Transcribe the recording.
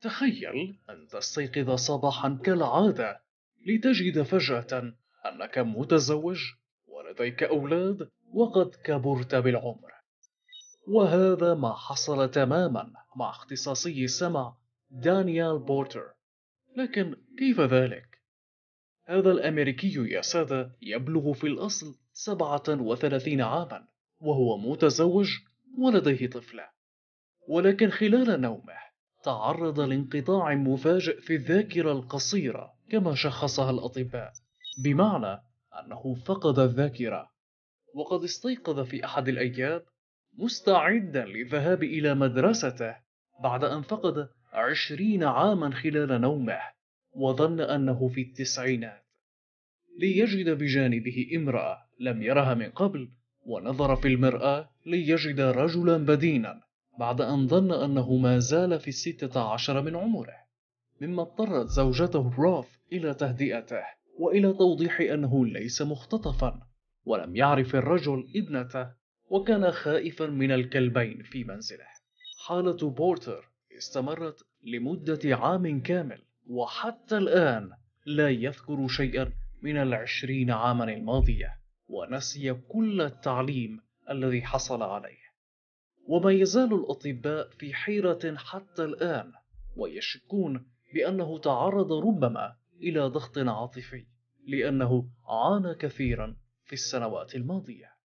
تخيل أن تستيقظ صباحا كالعادة لتجد فجأة أنك متزوج ولديك أولاد وقد كبرت بالعمر وهذا ما حصل تماما مع اختصاصي السمع دانيال بورتر لكن كيف ذلك؟ هذا الأمريكي يا سادة يبلغ في الأصل 37 عاما وهو متزوج ولديه طفلة ولكن خلال نومه تعرض لانقطاع مفاجئ في الذاكرة القصيرة كما شخصها الأطباء بمعنى أنه فقد الذاكرة وقد استيقظ في أحد الأيام مستعدا للذهاب إلى مدرسته بعد أن فقد عشرين عاما خلال نومه وظن أنه في التسعينات ليجد بجانبه امرأة لم يرها من قبل ونظر في المرآة ليجد رجلا بدينا بعد أن ظن أنه ما زال في الستة عشر من عمره مما اضطرت زوجته روف إلى تهدئته وإلى توضيح أنه ليس مختطفا ولم يعرف الرجل ابنته وكان خائفا من الكلبين في منزله حالة بورتر استمرت لمدة عام كامل وحتى الآن لا يذكر شيئا من العشرين عاما الماضية ونسي كل التعليم الذي حصل عليه وما يزال الأطباء في حيرة حتى الآن ويشكون بأنه تعرض ربما إلى ضغط عاطفي لأنه عانى كثيرا في السنوات الماضية